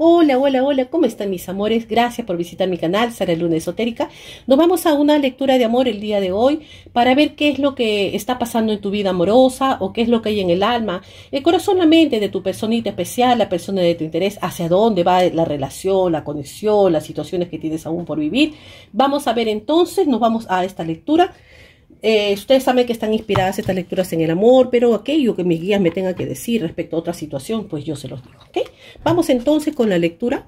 Hola, hola, hola, ¿cómo están mis amores? Gracias por visitar mi canal, Sara Luna Esotérica. Nos vamos a una lectura de amor el día de hoy para ver qué es lo que está pasando en tu vida amorosa o qué es lo que hay en el alma, el corazón, la mente de tu personita especial, la persona de tu interés, hacia dónde va la relación, la conexión, las situaciones que tienes aún por vivir. Vamos a ver entonces, nos vamos a esta lectura. Eh, ustedes saben que están inspiradas estas lecturas en el amor, pero aquello que mis guías me tengan que decir respecto a otra situación, pues yo se los digo, Vamos entonces con la lectura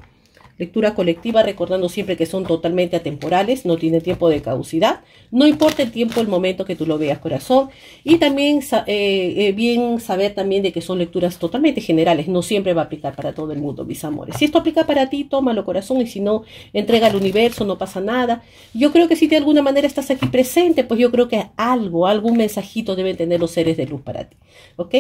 Lectura colectiva, recordando siempre que son totalmente atemporales, no tiene tiempo de caducidad. No importa el tiempo, el momento que tú lo veas, corazón. Y también eh, eh, bien saber también de que son lecturas totalmente generales, no siempre va a aplicar para todo el mundo, mis amores. Si esto aplica para ti, tómalo, corazón, y si no, entrega al universo, no pasa nada. Yo creo que si de alguna manera estás aquí presente, pues yo creo que algo, algún mensajito deben tener los seres de luz para ti, ¿ok?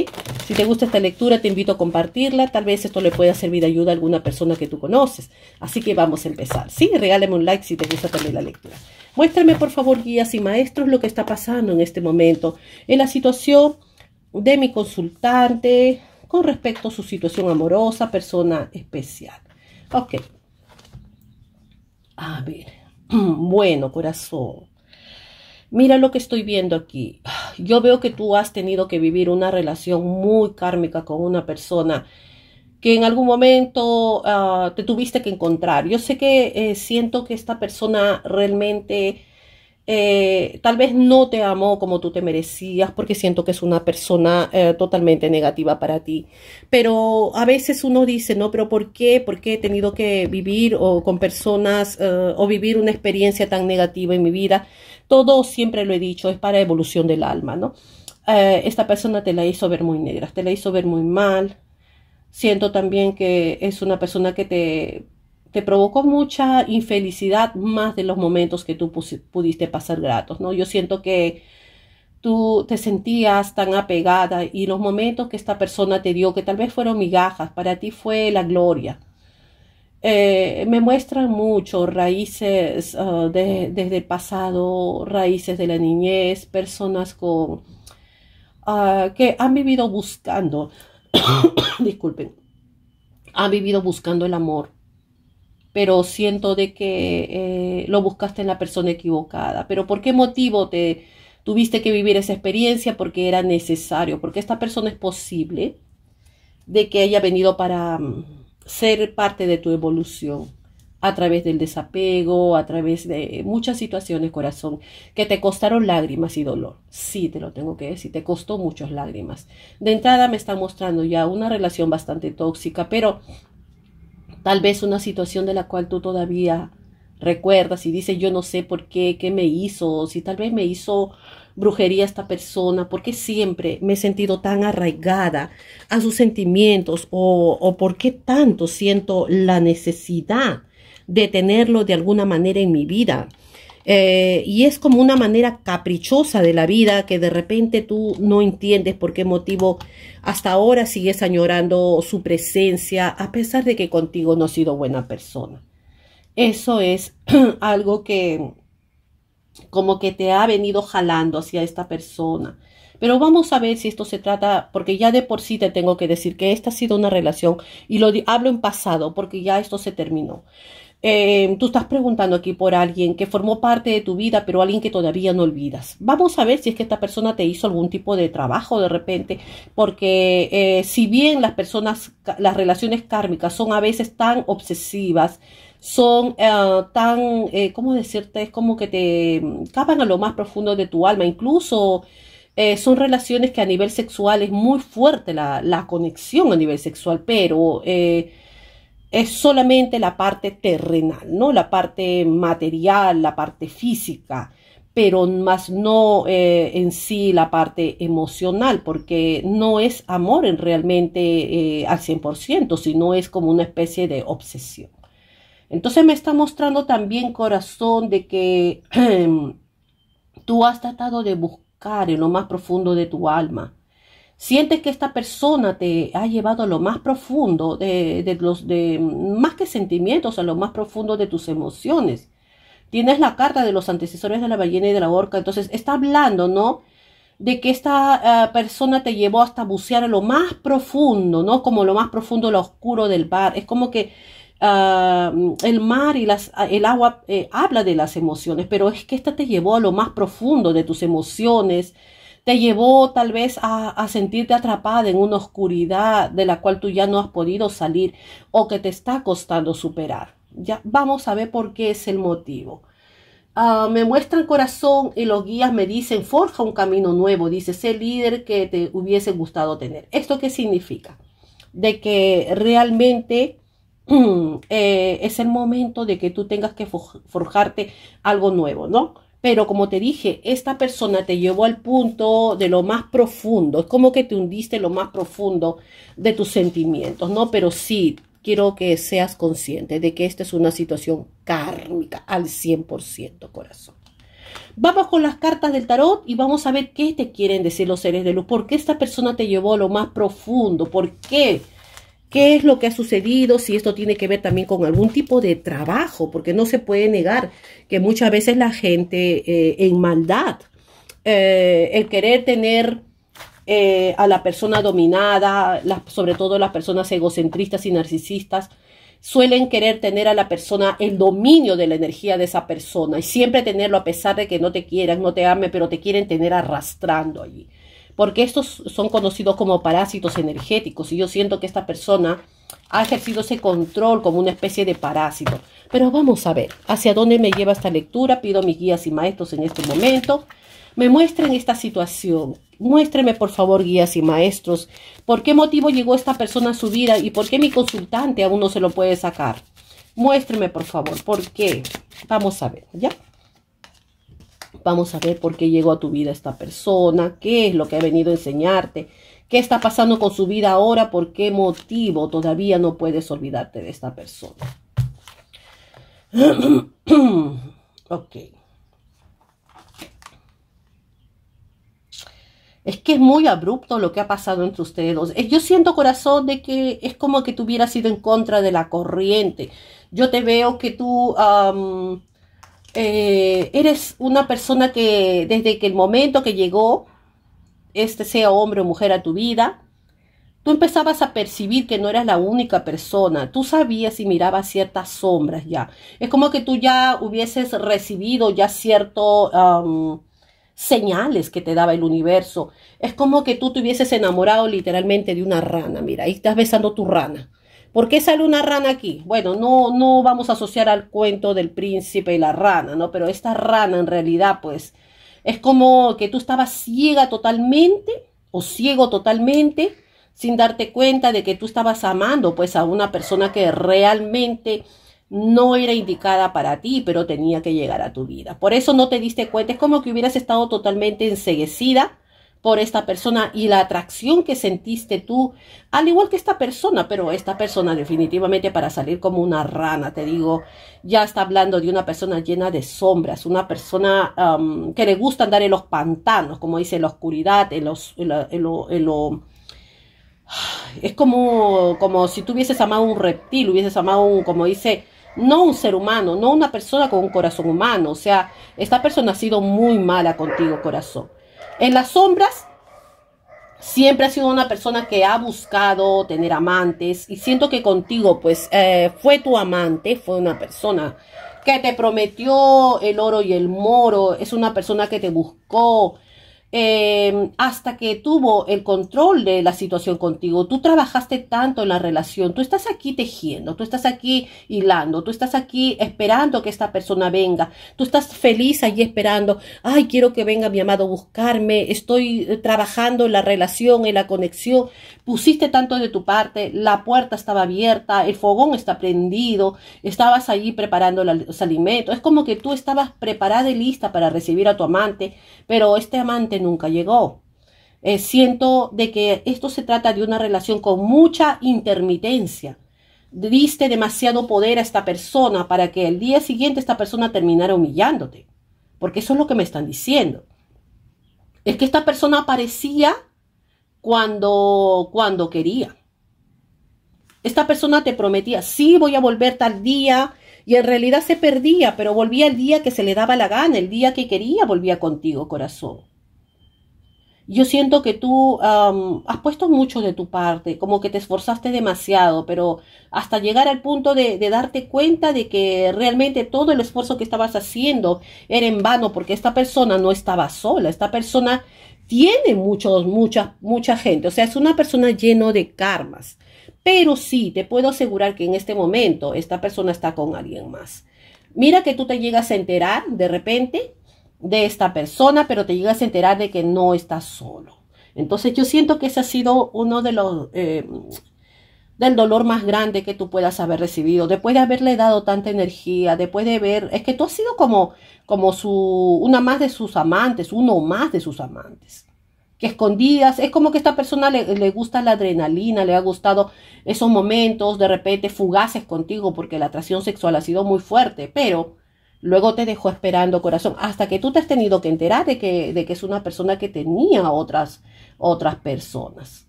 Si te gusta esta lectura, te invito a compartirla. Tal vez esto le pueda servir de ayuda a alguna persona que tú conoces. Así que vamos a empezar, ¿sí? Regáleme un like si te gusta también la lectura. Muéstrame, por favor, guías y maestros, lo que está pasando en este momento en la situación de mi consultante con respecto a su situación amorosa, persona especial. Ok. A ver. Bueno, corazón. Mira lo que estoy viendo aquí. Yo veo que tú has tenido que vivir una relación muy kármica con una persona que en algún momento ah, te tuviste que encontrar. Yo sé que eh, siento que esta persona realmente eh, tal vez no te amó como tú te merecías, porque siento que es una persona eh, totalmente negativa para ti. Pero a veces uno dice, no, pero ¿por qué? ¿Por qué he tenido que vivir o con personas o vivir una experiencia tan negativa en mi vida? Todo siempre lo he dicho, es para evolución del alma, ¿no? esta persona te la hizo ver muy negra, te la hizo ver muy mal, Siento también que es una persona que te, provocó mucha infelicidad más de los momentos que tú pudiste pasar gratos, ¿no? Yo siento que tú te sentías tan apegada y los momentos que esta persona te dio, que tal vez fueron migajas, para ti fue la gloria. Eh, me muestran mucho raíces ah, desde el pasado, raíces de la niñez, personas con, ah, que han vivido buscando. disculpen, ha vivido buscando el amor, pero siento de que eh, lo buscaste en la persona equivocada. Pero ¿por qué motivo te tuviste que vivir esa experiencia? Porque era necesario, porque esta persona es posible de que haya venido para mm, ser parte de tu evolución a través del desapego, a través de muchas situaciones, corazón, que te costaron lágrimas y dolor. Sí, te lo tengo que decir, te costó muchas lágrimas. De entrada me está mostrando ya una relación bastante tóxica, pero tal vez una situación de la cual tú todavía recuerdas y dices, yo no sé por qué, qué me hizo, si tal vez me hizo brujería esta persona, porque siempre me he sentido tan arraigada a sus sentimientos o, o por qué tanto siento la necesidad de tenerlo de alguna manera en mi vida. Eh, y es como una manera caprichosa de la vida que de repente tú no entiendes por qué motivo hasta ahora sigues añorando su presencia a pesar de que contigo no ha sido buena persona. Eso es algo que como que te ha venido jalando hacia esta persona. Pero vamos a ver si esto se trata, porque ya de por sí te tengo que decir que esta ha sido una relación, y lo hablo en pasado, porque ya esto se terminó. Em, tú estás preguntando aquí por alguien que formó parte de tu vida, pero alguien que todavía no olvidas. Vamos a ver si es que esta persona te hizo algún tipo de trabajo de repente, porque eh, si bien las personas, las relaciones kármicas son a veces tan obsesivas, son eh, tan, eh, ¿cómo decirte? Es como que te mm, capan a lo más profundo de tu alma, incluso... son relaciones que a nivel sexual es muy fuerte la, conexión a nivel sexual, pero es solamente la parte terrenal, ¿no? La parte material, la parte física, pero más no eh, en sí la parte emocional, porque no es amor en realmente eh, al 100%, sino es como una especie de obsesión. Entonces me está mostrando también corazón de que tú has tratado de buscar en lo más profundo de tu alma, Sientes que esta persona te ha llevado a lo más profundo de, los de más que sentimientos, a lo más profundo de tus emociones. Tienes la carta de los antecesores de la ballena y de la orca, entonces está hablando, ¿no? de que esta eh, persona te llevó hasta bucear a lo más profundo, ¿no? Como lo más profundo, lo oscuro del bar. Es como que ah, el mar y el agua eh, habla de las emociones, pero es que esta te llevó a lo más profundo de tus emociones, te llevó tal vez a, sentirte atrapada en una oscuridad de la cual tú ya no has podido salir o que te está costando superar. Ya vamos a ver por qué es el motivo. Ah, me muestran corazón y los guías me dicen, forja un camino nuevo, dice, sé líder que te hubiese gustado tener. ¿Esto qué significa? De que realmente eh, es el momento de que tú tengas que forjarte algo nuevo, ¿no? Pero como te dije, esta persona te llevó al punto de lo más profundo. Es como que te hundiste lo más profundo de tus sentimientos, ¿no? Pero sí, quiero que seas consciente de que esta es una situación kármica al 100%, corazón. Vamos con las cartas del tarot y vamos a ver qué te quieren decir los seres de luz. ¿Por qué esta persona te llevó a lo más profundo? ¿Por qué? qué es lo que ha sucedido, si esto tiene que ver también con algún tipo de trabajo, porque no se puede negar que muchas veces la gente eh, en maldad, eh, el querer tener eh, a la persona dominada, sobre todo las personas egocentristas y narcisistas, suelen querer tener a la persona el dominio de la energía de esa persona y siempre tenerlo a pesar de que no te quieran, no te amen, pero te quieren tener arrastrando allí porque estos son conocidos como parásitos energéticos y yo siento que esta persona ha ejercido ese control como una especie de parásito. Pero vamos a ver hacia dónde me lleva esta lectura. Pido a mis guías y maestros en este momento. Me muestren esta situación. Muéstreme, por favor, guías y maestros, por qué motivo llegó esta persona a su vida y por qué mi consultante aún no se lo puede sacar. Muéstreme, por favor, por qué. Vamos a ver, ¿ya? Vamos a ver por qué llegó a tu vida esta persona, qué es lo que ha venido a enseñarte, qué está pasando con su vida ahora, por qué motivo todavía no puedes olvidarte de esta persona. ok. Es que es muy abrupto lo que ha pasado entre ustedes dos. Eh, yo siento corazón de que es como que tú hubieras en contra de la corriente. Yo te veo que tú eh, eres una persona que desde que el momento que llegó, este sea hombre o mujer a tu vida, tú empezabas a percibir que no eras la única persona, tú sabías y mirabas ciertas sombras ya. Es como que tú ya hubieses recibido ya cierto... señales que te daba el universo. Es como que tú te hubieses enamorado literalmente de una rana. Mira, ahí estás besando tu rana. ¿Por qué sale una rana aquí? Bueno, no, no vamos a asociar al cuento del príncipe y la rana, ¿no? Pero esta rana en realidad, pues, es como que tú estabas ciega totalmente o ciego totalmente sin darte cuenta de que tú estabas amando, pues, a una persona que realmente no era indicada para ti, pero tenía que llegar a tu vida. Por eso no te diste cuenta, es como que hubieras estado totalmente enseguecida por esta persona y la atracción que sentiste tú, al igual que esta persona, pero esta persona definitivamente para salir como una rana, te digo, ya está hablando de una persona llena de sombras, una persona que le gusta andar en los pantanos, como dice, en la oscuridad, en los... En lo, es como, como si tú hubieses amado un reptil, hubieses amado un, como dice, no un ser humano, no una persona con un corazón humano. O sea, esta persona ha sido muy mala contigo, corazón. En las sombras, siempre ha sido una persona que ha buscado tener amantes y siento que contigo pues eh, fue tu amante, fue una persona que te prometió el oro y el moro, es una persona que te buscó, Em, hasta que tuvo el control de la situación contigo. Tú trabajaste tanto en la relación, tú estás aquí tejiendo, tú estás aquí hilando, tú estás aquí esperando que esta persona venga, tú estás feliz allí esperando, ay, quiero que venga mi amado a buscarme, estoy eh, trabajando en la relación, en la conexión, pusiste tanto de tu parte, la puerta estaba abierta, el fogón está prendido, estabas allí preparando los alimentos, es como que tú estabas preparada y lista para recibir a tu amante, pero este amante nunca llegó. Eh, siento de que esto se trata de una relación con mucha intermitencia. Diste demasiado poder a esta persona para que el día siguiente esta persona terminara humillándote. Porque eso es lo que me están diciendo. Es que esta persona aparecía cuando, cuando quería. Esta persona te prometía, sí, voy a volver tal día, y en realidad se perdía, pero volvía el día que se le daba la gana, el día que quería, volvía contigo, corazón yo siento que tú has puesto mucho de tu parte, como que te esforzaste demasiado, pero hasta llegar al punto de, darte cuenta de que realmente todo el esfuerzo que estabas haciendo era en vano, porque esta persona no estaba sola, esta persona tiene muchos, mucha, mucha gente, o sea, es una persona lleno de karmas. Pero sí, te puedo asegurar que en este momento esta persona está con alguien más. Mira que tú te llegas a enterar de repente de esta persona, pero te llegas a enterar de que no estás solo. Entonces yo siento que ese ha sido uno de los... Eh, del dolor más grande que tú puedas haber recibido, después de haberle dado tanta energía, después de ver, es que tú has sido como, como su, una más de sus amantes, uno más de sus amantes, que escondidas, es como que esta persona le gusta la adrenalina, le ha gustado esos momentos de repente fugaces contigo porque la atracción sexual ha sido muy fuerte, pero Luego te dejó esperando, corazón, hasta que tú te has tenido que enterar de que, de que es una persona que tenía otras, otras personas.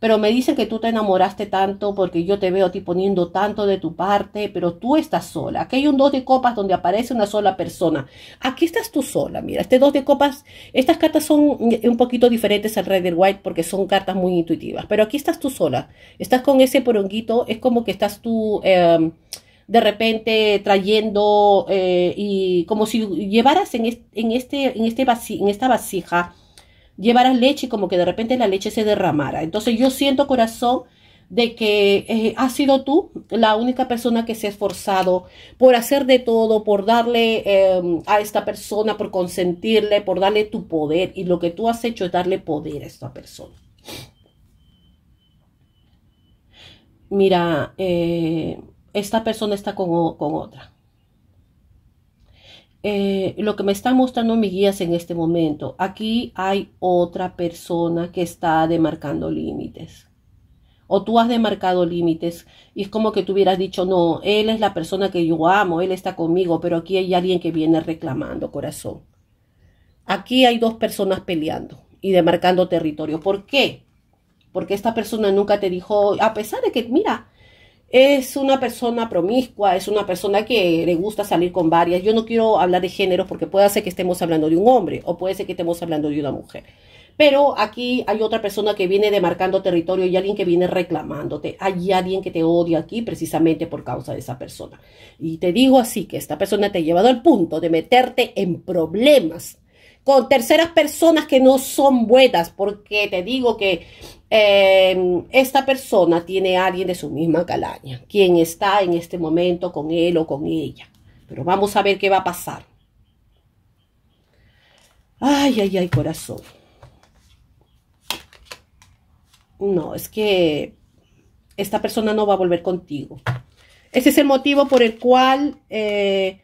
Pero me dicen que tú te enamoraste tanto porque yo te veo a ti poniendo tanto de tu parte, pero tú estás sola. Aquí hay un dos de copas donde aparece una sola persona. Aquí estás tú sola. Mira, este dos de copas, estas cartas son un poquito diferentes al Red White porque son cartas muy intuitivas. Pero aquí estás tú sola. Estás con ese poronguito, es como que estás tú... Em, de repente trayendo eh, y como si llevaras en, este, en, este, en, esta vasija, llevaras leche y como que de repente la leche se derramara. Entonces yo siento corazón de que eh, has sido tú la única persona que se ha esforzado por hacer de todo, por darle em, a esta persona, por consentirle, por darle tu poder. Y lo que tú has hecho es darle poder a esta persona. Mira, eh, esta persona está con, otra. Eh, lo que me está mostrando mis guías en este momento, aquí hay otra persona que está demarcando límites. O tú has demarcado límites y es como que tú hubieras dicho, no, él es la persona que yo amo, él está conmigo, pero aquí hay alguien que viene reclamando, corazón. Aquí hay dos personas peleando y demarcando territorio. ¿Por qué? Porque esta persona nunca te dijo, a pesar de que, mira, es una persona promiscua, es una persona que le gusta salir con varias. Yo no quiero hablar de género porque puede ser que estemos hablando de un hombre o puede ser que estemos hablando de una mujer. Pero aquí hay otra persona que viene demarcando territorio y alguien que viene reclamándote. Hay alguien que te odia aquí precisamente por causa de esa persona. Y te digo así que esta persona te ha llevado al punto de meterte en problemas con terceras personas que no son buenas, porque te digo que eh, esta persona tiene a alguien de su misma calaña, quien está en este momento con él o con ella. Pero vamos a ver qué va a pasar. Ay, ay, ay, corazón. No, es que esta persona no va a volver contigo. Ese es el motivo por el cual, eh,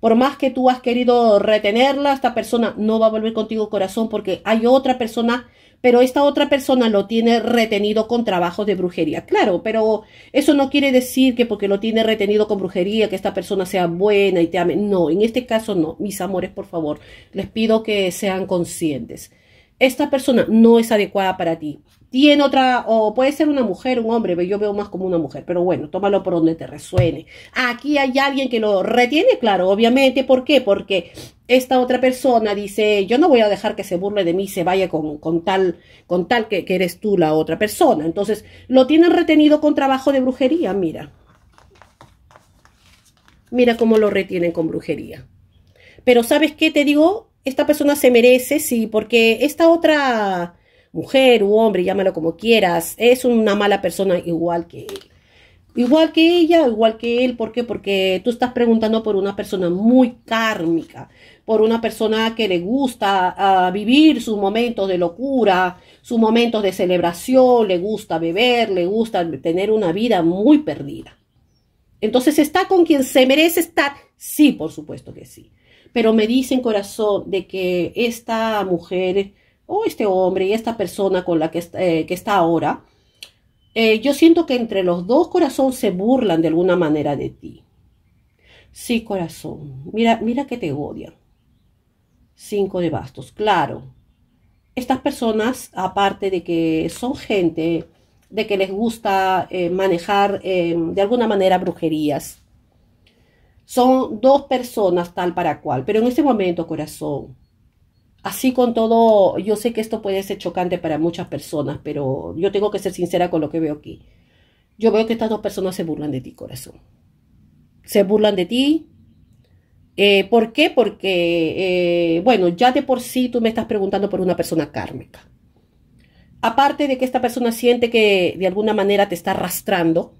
por más que tú has querido retenerla, esta persona no va a volver contigo, corazón, porque hay otra persona pero esta otra persona lo tiene retenido con trabajos de brujería. Claro, pero eso no quiere decir que porque lo tiene retenido con brujería, que esta persona sea buena y te ame. No, en este caso no. Mis amores, por favor, les pido que sean conscientes. Esta persona no es adecuada para ti tiene otra, o puede ser una mujer, un hombre, yo veo más como una mujer, pero bueno, tómalo por donde te resuene. Aquí hay alguien que lo retiene, claro, obviamente, ¿por qué? Porque esta otra persona dice, yo no voy a dejar que se burle de mí se vaya con, con tal, con tal que, que eres tú la otra persona. Entonces, lo tienen retenido con trabajo de brujería, mira. Mira cómo lo retienen con brujería. Pero ¿sabes qué te digo? Esta persona se merece, sí, porque esta otra mujer u hombre, llámalo como quieras, es una mala persona igual que él. Igual que ella, igual que él, ¿por qué? Porque tú estás preguntando por una persona muy kármica, por una persona que le gusta ah, vivir sus momentos de locura, sus momentos de celebración, le gusta beber, le gusta tener una vida muy perdida. Entonces, ¿está con quien se merece estar? Sí, por supuesto que sí. Pero me dicen, corazón, de que esta mujer o oh, este hombre y esta persona con la que, eh, que está ahora, eh, yo siento que entre los dos corazones se burlan de alguna manera de ti. Sí, corazón, mira, mira que te odian. Cinco de bastos, claro. Estas personas, aparte de que son gente de que les gusta eh, manejar de alguna manera brujerías, son dos personas tal para cual, pero en este momento, corazón, Así con todo, yo sé que esto puede ser chocante para muchas personas, pero yo tengo que ser sincera con lo que veo aquí. Yo veo que estas dos personas se burlan de ti, corazón. Se burlan de ti. Eh, ¿Por qué? Porque, eh, bueno, ya de por sí tú me estás preguntando por una persona kármica. Aparte de que esta persona siente que de alguna manera te está arrastrando,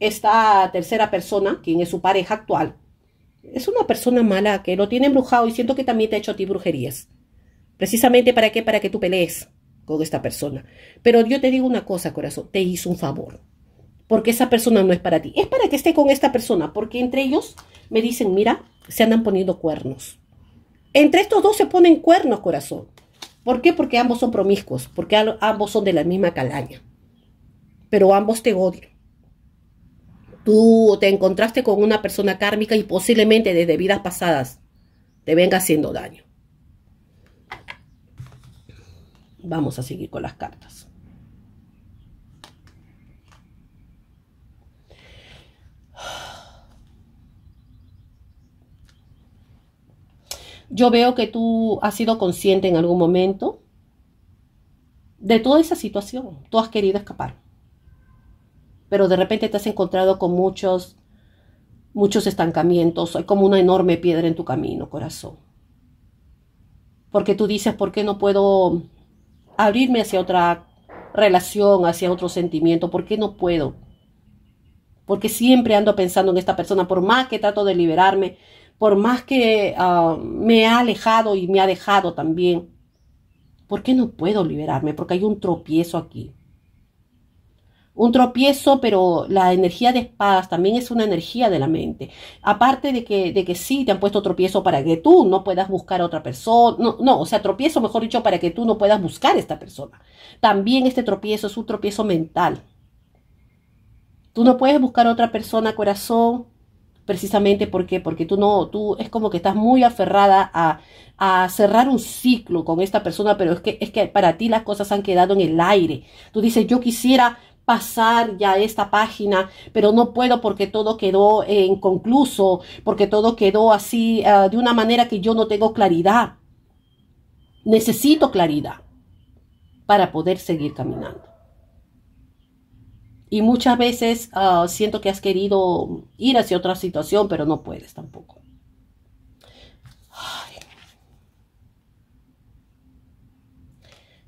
esta tercera persona, quien es su pareja actual, es una persona mala que lo tiene embrujado y siento que también te ha hecho a ti brujerías. Precisamente para qué? Para que tú pelees con esta persona. Pero yo te digo una cosa, corazón, te hizo un favor. Porque esa persona no es para ti. Es para que esté con esta persona. Porque entre ellos me dicen, mira, se andan poniendo cuernos. Entre estos dos se ponen cuernos, corazón. ¿Por qué? Porque ambos son promiscuos. Porque ambos son de la misma calaña. Pero ambos te odian tú te encontraste con una persona kármica y posiblemente desde vidas pasadas te venga haciendo daño. Vamos a seguir con las cartas. Yo veo que tú has sido consciente en algún momento de toda esa situación. Tú has querido escapar pero de repente te has encontrado con muchos, muchos estancamientos. Hay como una enorme piedra en tu camino, corazón. Porque tú dices, ¿por qué no puedo abrirme hacia otra relación, hacia otro sentimiento? ¿Por qué no puedo? Porque siempre ando pensando en esta persona, por más que trato de liberarme, por más que ah, me ha alejado y me ha dejado también. ¿Por qué no puedo liberarme? Porque hay un tropiezo aquí un tropiezo, pero la energía de espadas también es una energía de la mente. Aparte de que, de que sí, te han puesto tropiezo para que tú no puedas buscar a otra persona, no, o sea, tropiezo, mejor dicho, para que tú no puedas buscar a esta persona. También este tropiezo es un tropiezo mental. Tú no puedes buscar a otra persona, corazón, precisamente porque, porque tú no, tú es como que estás muy aferrada a, cerrar un ciclo con esta persona, pero es que, es que para ti las cosas han quedado en el aire. Tú dices, yo quisiera pasar ya esta página, pero no puedo porque todo quedó inconcluso, porque todo quedó así ah, de una manera que yo no tengo claridad. Necesito claridad para poder seguir caminando. Y muchas veces ah, siento que has querido ir hacia otra situación, pero no puedes tampoco.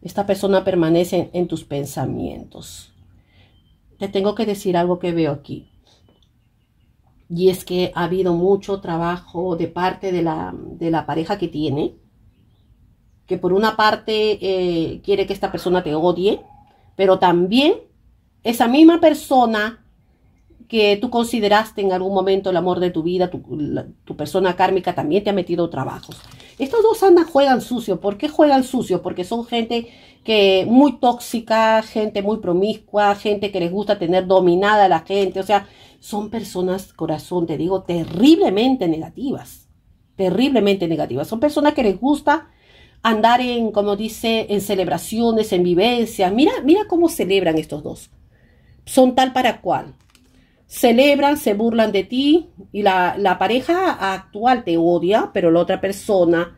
esta persona permanece en, tus pensamientos te tengo que decir algo que veo aquí. Y es que ha habido mucho trabajo de parte de la, pareja que tiene, que por una parte eh, quiere que esta persona te odie, pero también esa misma persona que tú consideraste en algún momento el amor de tu vida, tu, persona kármica también te ha metido trabajos. Estos dos andas juegan sucio. ¿Por qué juegan sucio? Porque son gente que muy tóxica, gente muy promiscua, gente que les gusta tener dominada a la gente, o sea, son personas, corazón, te digo, terriblemente negativas, terriblemente negativas, son personas que les gusta andar en, como dice, en celebraciones, en vivencias, mira, mira cómo celebran estos dos, son tal para cual, celebran, se burlan de ti y la, la pareja actual te odia, pero la otra persona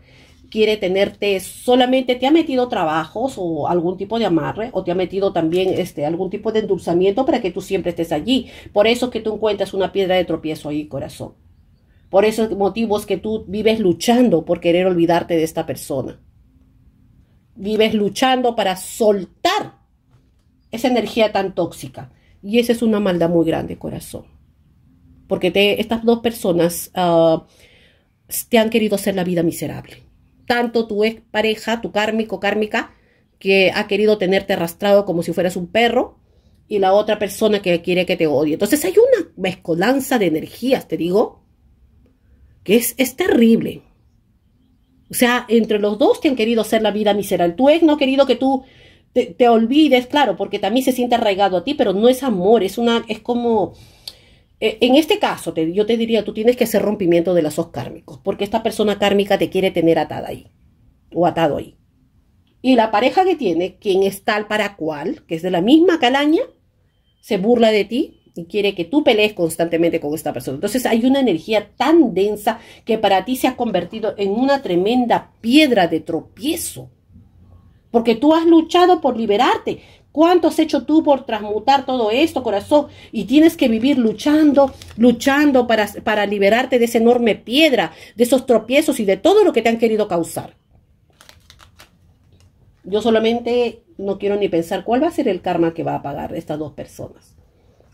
quiere tenerte solamente te ha metido trabajos o algún tipo de amarre o te ha metido también este algún tipo de endulzamiento para que tú siempre estés allí. Por eso es que tú encuentras una piedra de tropiezo ahí, corazón. Por esos motivos que tú vives luchando por querer olvidarte de esta persona. Vives luchando para soltar esa energía tan tóxica. Y esa es una maldad muy grande, corazón. Porque te, estas dos personas ah, te han querido hacer la vida miserable tanto tu ex pareja, tu kármico, kármica, que ha querido tenerte arrastrado como si fueras un perro, y la otra persona que quiere que te odie. Entonces hay una mezcolanza de energías, te digo, que es, es terrible. O sea, entre los dos te han querido hacer la vida miserable. Tu ex no ha querido que tú te, te olvides, claro, porque también se siente arraigado a ti, pero no es amor, es una, es como eh, en este caso, yo te diría, tú tienes que hacer rompimiento de lazos kármicos, porque esta persona kármica te quiere tener atada ahí, o atado ahí. Y la pareja que tiene, quien es tal para cual, que es de la misma calaña, se burla de ti y quiere que tú pelees constantemente con esta persona. Entonces hay una energía tan densa que para ti se ha convertido en una tremenda piedra de tropiezo. Porque tú has luchado por liberarte ¿Cuánto has hecho tú por transmutar todo esto, corazón? Y tienes que vivir luchando, luchando para, liberarte de esa enorme piedra, de esos tropiezos y de todo lo que te han querido causar. Yo solamente no quiero ni pensar cuál va a ser el karma que va a pagar estas dos personas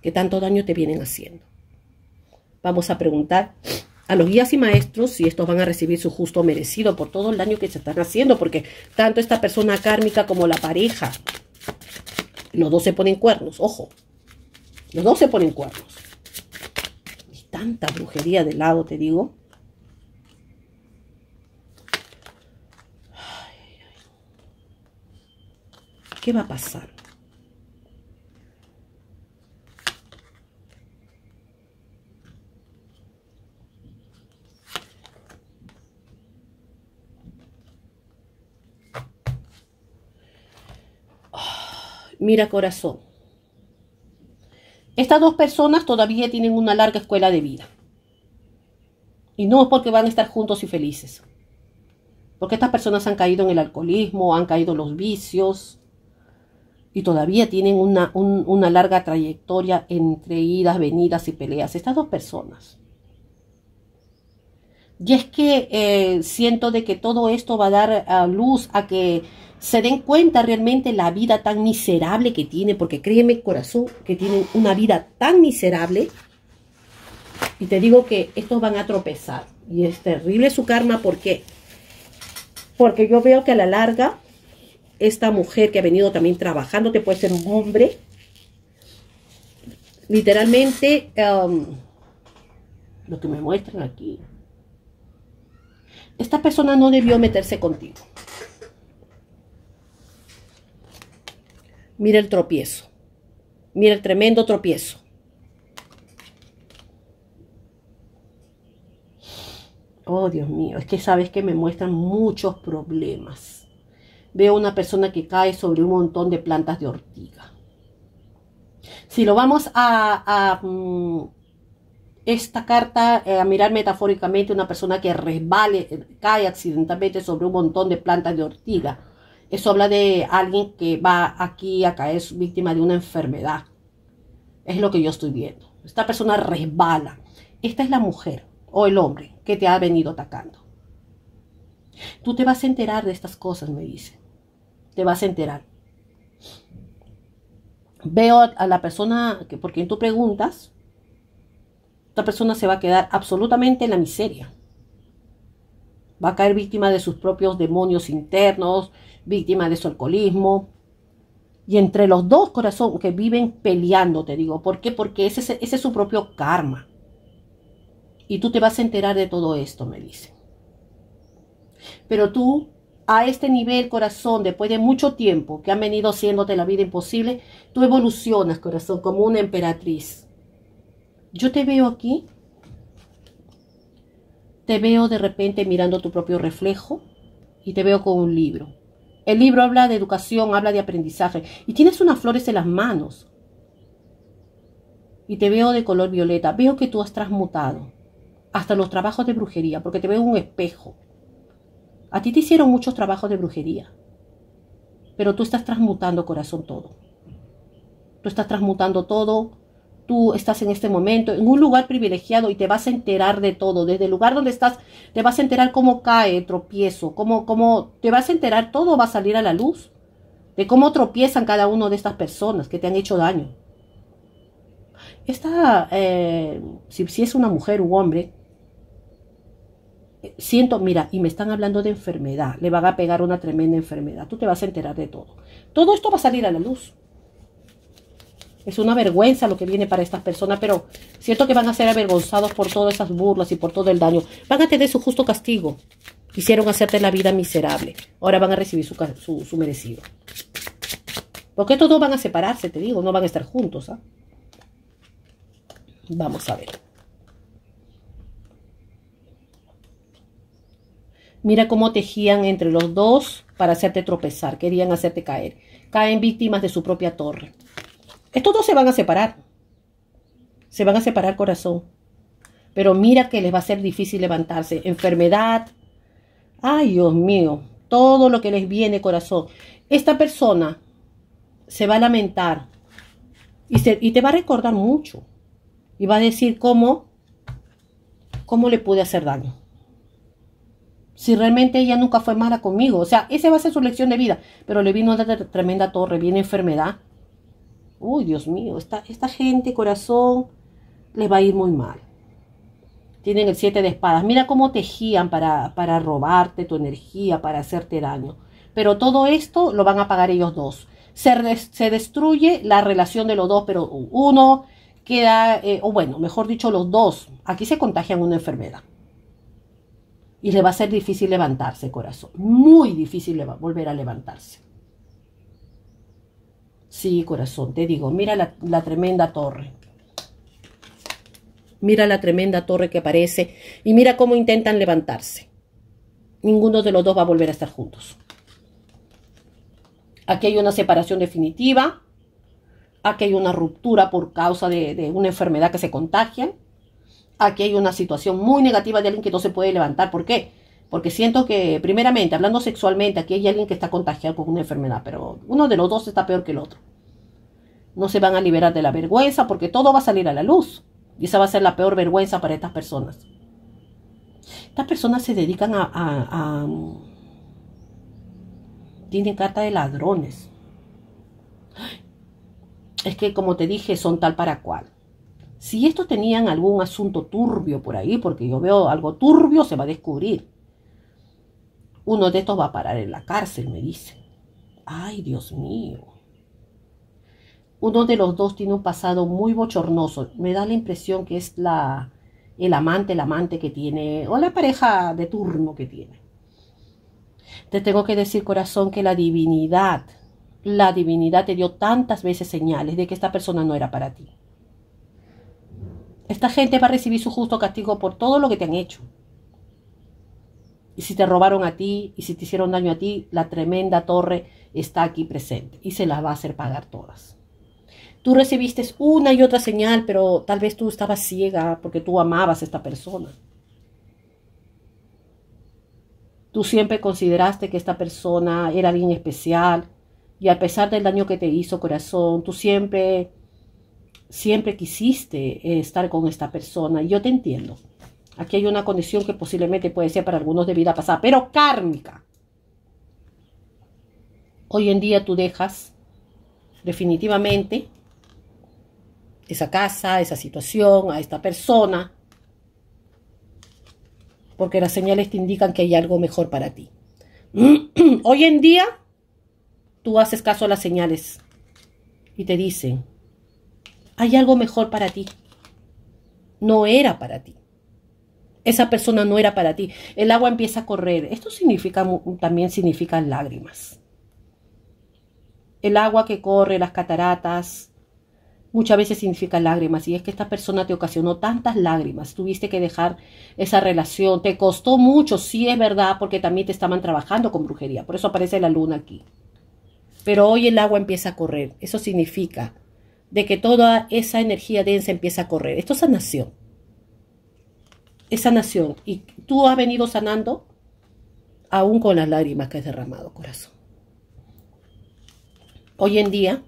que tanto daño te vienen haciendo. Vamos a preguntar a los guías y maestros si estos van a recibir su justo merecido por todo el daño que se están haciendo, porque tanto esta persona kármica como la pareja los dos se ponen cuernos, ojo. Los dos se ponen cuernos. Y tanta brujería de lado, te digo. ¿Qué va a pasar? Mira corazón. Estas dos personas todavía tienen una larga escuela de vida. Y no es porque van a estar juntos y felices. Porque estas personas han caído en el alcoholismo, han caído en los vicios. Y todavía tienen una, una larga trayectoria entre idas, venidas y peleas. Estas dos personas. Y es que eh, siento de que todo esto va a dar luz a que se den cuenta realmente la vida tan miserable que tiene, porque créeme corazón que tienen una vida tan miserable. Y te digo que estos van a tropezar. Y es terrible su karma, ¿por qué? Porque yo veo que a la larga, esta mujer que ha venido también trabajando, que puede ser un hombre, literalmente, em, lo que me muestran aquí, esta persona no debió meterse contigo. Mira el tropiezo. Mira el tremendo tropiezo. Oh, Dios mío, es que sabes que me muestran muchos problemas. Veo una persona que cae sobre un montón de plantas de ortiga. Si lo vamos a, a mm, esta carta, eh, a mirar metafóricamente, una persona que resbale, eh, cae accidentalmente sobre un montón de plantas de ortiga. Eso habla de alguien que va aquí a caer víctima de una enfermedad. Es lo que yo estoy viendo. Esta persona resbala. Esta es la mujer o el hombre que te ha venido atacando. Tú te vas a enterar de estas cosas, me dice. Te vas a enterar. Veo a la persona que, por quien tú preguntas, esta persona se va a quedar absolutamente en la miseria. Va a caer víctima de sus propios demonios internos, víctima de su alcoholismo. Y entre los dos corazones que viven peleando, te digo, ¿por qué? Porque ese, es su propio karma. Y tú te vas a enterar de todo esto, me dice. Pero tú, a este nivel, corazón, después de mucho tiempo que han venido haciéndote la vida imposible, tú evolucionas, corazón, como una emperatriz yo te veo aquí, te veo de repente mirando tu propio reflejo y te veo con un libro. El libro habla de educación, habla de aprendizaje y tienes unas flores en las manos. Y te veo de color violeta, veo que tú has transmutado hasta los trabajos de brujería, porque te veo un espejo. A ti te hicieron muchos trabajos de brujería, pero tú estás transmutando corazón todo. Tú estás transmutando todo, tú estás en este momento, en un lugar privilegiado y te vas a enterar de todo. Desde el lugar donde estás, te vas a enterar cómo cae, tropiezo, cómo, cómo, te vas a enterar, todo va a salir a la luz. De cómo tropiezan cada una de estas personas que te han hecho daño. Esta, eh, si es una mujer u hombre, eh, siento, mira, y me están hablando de enfermedad, le van a pegar una tremenda enfermedad, tú te vas a enterar de todo. Todo esto va a salir a la luz. Es una vergüenza lo que viene para estas personas, pero cierto que van a ser avergonzados por todas esas burlas y por todo el daño. Van a tener su justo castigo. Quisieron hacerte la vida miserable. Ahora van a recibir su, merecido. Porque estos dos van a separarse, te digo, no van a estar juntos. ¿ah? Vamos a ver. Mira cómo tejían entre los dos para hacerte tropezar. Querían hacerte caer. Caen víctimas de su propia torre. Estos dos se van a separar. Se van a separar, corazón. Pero mira que les va a ser difícil levantarse. Enfermedad. Ay, Dios mío. Todo lo que les viene, corazón. Esta persona se va a lamentar. Y, se, y te va a recordar mucho. Y va a decir cómo, cómo le pude hacer daño si realmente ella nunca fue mala conmigo. O sea, esa va a ser su lección de vida. Pero le vino una tremenda torre, viene enfermedad, uy, Dios mío, esta, esta gente, corazón, les va a ir muy mal. Tienen el siete de espadas. Mira cómo tejían para, para robarte tu energía, para hacerte daño. Pero todo esto lo van a pagar ellos dos. Se, se destruye la relación de los dos, pero uno queda, eh, o bueno, mejor dicho, los dos. Aquí se contagian una enfermedad. Y le va a ser difícil levantarse, corazón. Muy difícil volver a levantarse. Sí, corazón, te digo, mira la, tremenda torre. Mira la tremenda torre que aparece y mira cómo intentan levantarse. Ninguno de los dos va a volver a estar juntos. Aquí hay una separación definitiva. Aquí hay una ruptura por causa de, de una enfermedad que se contagia. Aquí hay una situación muy negativa de alguien que no se puede levantar. ¿Por qué? porque siento que, primeramente, hablando sexualmente, aquí hay alguien que está contagiado con una enfermedad, pero uno de los dos está peor que el otro. No se van a liberar de la vergüenza porque todo va a salir a la luz. Y esa va a ser la peor vergüenza para estas personas. Estas personas se dedican a... tienen carta de ladrones. Es que, como te dije, son tal para cual. Si estos tenían algún asunto turbio por ahí, porque yo veo algo turbio, se va a descubrir. Uno de estos va a parar en la cárcel, me dice. Ay, Dios mío. Uno de los dos tiene un pasado muy bochornoso. Me da la impresión que es la, el amante, el amante que tiene, o la pareja de turno que tiene. Te tengo que decir, corazón, que la divinidad, la divinidad te dio tantas veces señales de que esta persona no era para ti. Esta gente va a recibir su justo castigo por todo lo que te han hecho y si te robaron a ti, y si te hicieron daño a ti, la tremenda torre está aquí presente y se las va a hacer pagar todas. Tú recibiste una y otra señal, pero tal vez tú estabas ciega porque tú amabas a esta persona. Tú siempre consideraste que esta persona era alguien especial y a pesar del daño que te hizo corazón, tú siempre, siempre quisiste estar con esta persona. Y yo te entiendo. Aquí hay una condición que posiblemente puede ser para algunos de vida pasada, pero kármica. Hoy en día tú dejas definitivamente esa casa, esa situación, a esta persona, porque las señales te indican que hay algo mejor para ti. Hoy en día tú haces caso a las señales y te dicen, hay algo mejor para ti. No era para ti esa persona no era para ti. El agua empieza a correr. Esto significa, también significa lágrimas. El agua que corre, las cataratas, muchas veces significa lágrimas. Y es que esta persona te ocasionó tantas lágrimas. Tuviste que dejar esa relación. Te costó mucho, sí es verdad, porque también te estaban trabajando con brujería. Por eso aparece la luna aquí. Pero hoy el agua empieza a correr. Eso significa de que toda esa energía densa empieza a correr. Esto es sanación esa sanación. Y tú has venido sanando aún con las lágrimas que has derramado, corazón. Hoy en día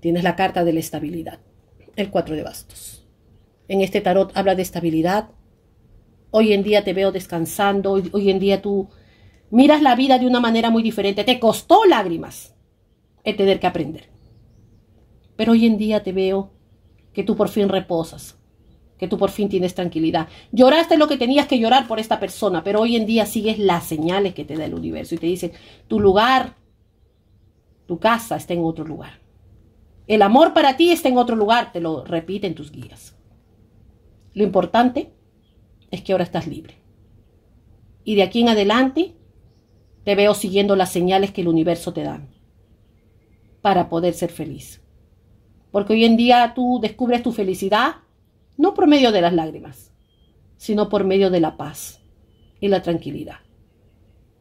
tienes la carta de la estabilidad, el cuatro de bastos. En este tarot habla de estabilidad. Hoy en día te veo descansando, hoy, hoy en día tú miras la vida de una manera muy diferente. Te costó lágrimas el tener que aprender. Pero hoy en día te veo que tú por fin reposas, que tú por fin tienes tranquilidad. Lloraste lo que tenías que llorar por esta persona, pero hoy en día sigues las señales que te da el universo y te dicen, tu lugar, tu casa está en otro lugar. El amor para ti está en otro lugar, te lo repiten tus guías. Lo importante es que ahora estás libre. Y de aquí en adelante te veo siguiendo las señales que el universo te da para poder ser feliz. Porque hoy en día tú descubres tu felicidad no por medio de las lágrimas, sino por medio de la paz y la tranquilidad.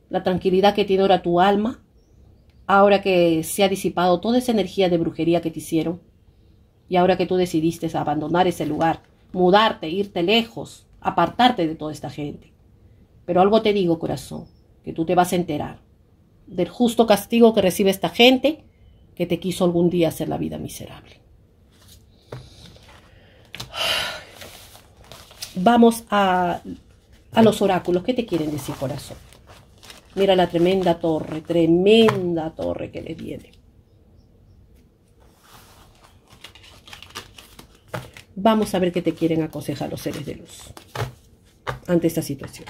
La tranquilidad que tiene ahora tu alma, ahora que se ha disipado toda esa energía de brujería que te hicieron, y ahora que tú decidiste abandonar ese lugar, mudarte, irte lejos, apartarte de toda esta gente. Pero algo te digo, corazón, que tú te vas a enterar del justo castigo que recibe esta gente que te quiso algún día hacer la vida miserable. Vamos a, los oráculos. ¿Qué te quieren decir, corazón? Mira la tremenda torre, tremenda torre que les viene. Vamos a ver qué te quieren aconsejar los seres de luz ante esta situación.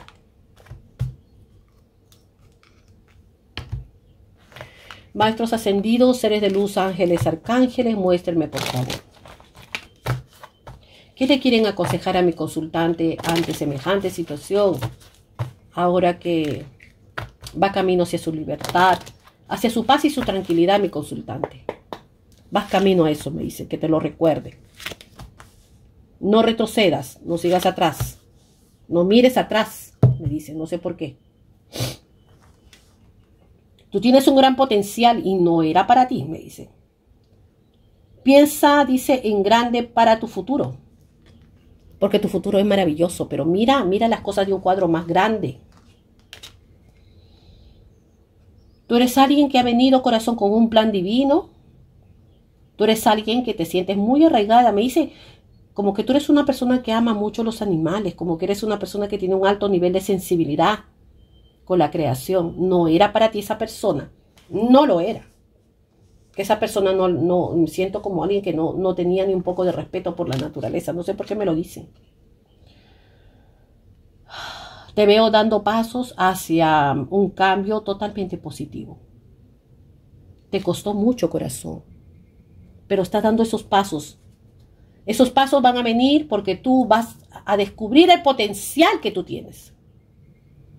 Maestros ascendidos, seres de luz, ángeles, arcángeles, muéstrenme por favor. ¿Qué le quieren aconsejar a mi consultante ante semejante situación? Ahora que va camino hacia su libertad, hacia su paz y su tranquilidad, mi consultante. Vas camino a eso, me dice, que te lo recuerde. No retrocedas, no sigas atrás. No mires atrás, me dice, no sé por qué. Tú tienes un gran potencial y no era para ti, me dice. Piensa, dice, en grande para tu futuro porque tu futuro es maravilloso, pero mira, mira las cosas de un cuadro más grande. Tú eres alguien que ha venido corazón con un plan divino. Tú eres alguien que te sientes muy arraigada. Me dice, como que tú eres una persona que ama mucho los animales, como que eres una persona que tiene un alto nivel de sensibilidad con la creación. No era para ti esa persona. No lo era que esa persona no, no siento como alguien que no, no tenía ni un poco de respeto por la naturaleza. No sé por qué me lo dicen. Te veo dando pasos hacia un cambio totalmente positivo. Te costó mucho corazón, pero estás dando esos pasos. Esos pasos van a venir porque tú vas a descubrir el potencial que tú tienes.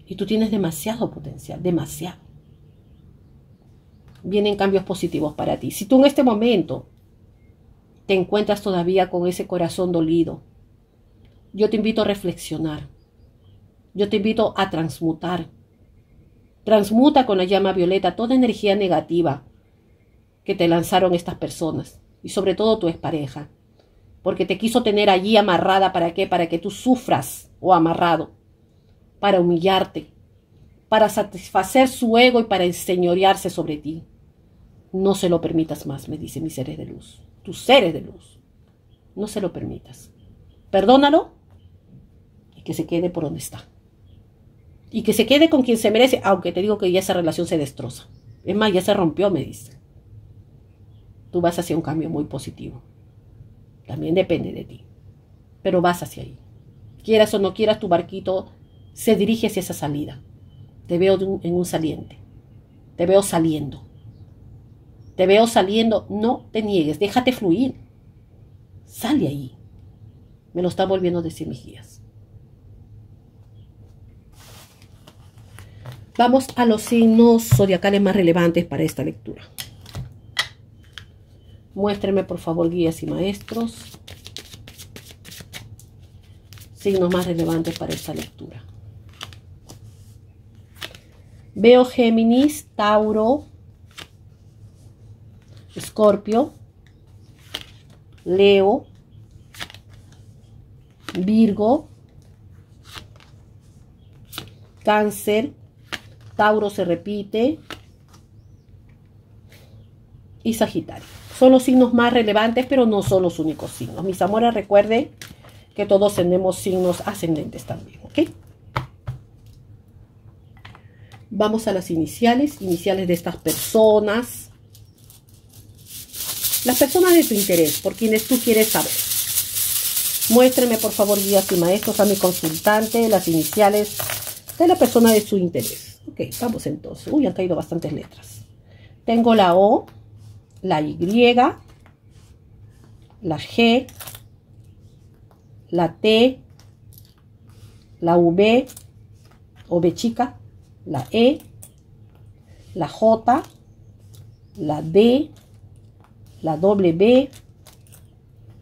Y tú tienes demasiado potencial, demasiado vienen cambios positivos para ti. Si tú en este momento te encuentras todavía con ese corazón dolido, yo te invito a reflexionar. Yo te invito a transmutar. Transmuta con la llama violeta toda energía negativa que te lanzaron estas personas y sobre todo tu expareja, porque te quiso tener allí amarrada para qué? Para que tú sufras o amarrado, para humillarte, para satisfacer su ego y para enseñorearse sobre ti. No se lo permitas más, me dice mis seres de luz. Tus seres de luz. No se lo permitas. Perdónalo y que se quede por donde está. Y que se quede con quien se merece, aunque te digo que ya esa relación se destroza. Es más, ya se rompió, me dice. Tú vas hacia un cambio muy positivo. También depende de ti. Pero vas hacia ahí. Quieras o no quieras, tu barquito se dirige hacia esa salida. Te veo en un saliente. Te veo saliendo. Te veo saliendo, no te niegues, déjate fluir. Sale ahí. Me lo está volviendo a decir mis guías. Vamos a los signos zodiacales más relevantes para esta lectura. Muéstreme, por favor, guías y maestros. Signos más relevantes para esta lectura. Veo Géminis, Tauro, Escorpio, Leo, Virgo, Cáncer, Tauro se repite y Sagitario. Son los signos más relevantes, pero no son los únicos signos. Mis amores, recuerden que todos tenemos signos ascendentes también, ¿ok? Vamos a las iniciales, iniciales de estas personas. Las personas de tu interés, por quienes tú quieres saber. Muéstreme, por favor, guías y maestros a mi consultante, las iniciales de la persona de su interés. Ok, vamos entonces. Uy, han caído bastantes letras. Tengo la O, la Y, la G, la T, la V, o chica, la E, la J, la D, la W,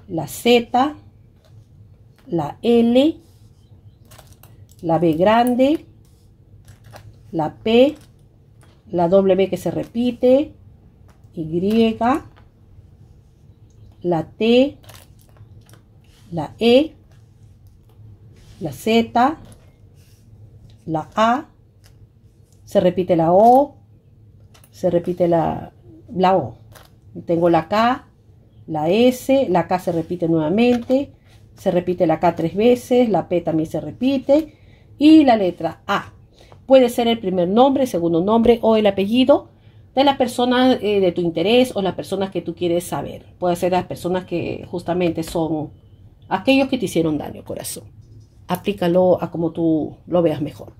la Z, la L, la B grande, la P, la B que se repite, Y, la T, la E, la Z, la A, se repite la O, se repite la, la O. Tengo la K, la S, la K se repite nuevamente, se repite la K tres veces, la P también se repite y la letra A. Puede ser el primer nombre, segundo nombre o el apellido de las personas eh, de tu interés o las personas que tú quieres saber. Puede ser las personas que justamente son aquellos que te hicieron daño, corazón. Aplícalo a como tú lo veas mejor.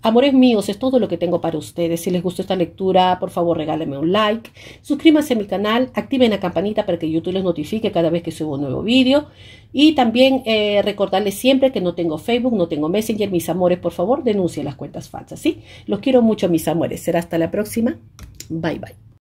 Amores míos, es todo lo que tengo para ustedes. Si les gustó esta lectura, por favor regálenme un like, suscríbanse a mi canal, activen la campanita para que YouTube les notifique cada vez que subo un nuevo video Y también eh, recordarles siempre que no tengo Facebook, no tengo Messenger. Mis amores, por favor, denuncien las cuentas falsas, ¿sí? Los quiero mucho, mis amores. Será hasta la próxima. Bye, bye.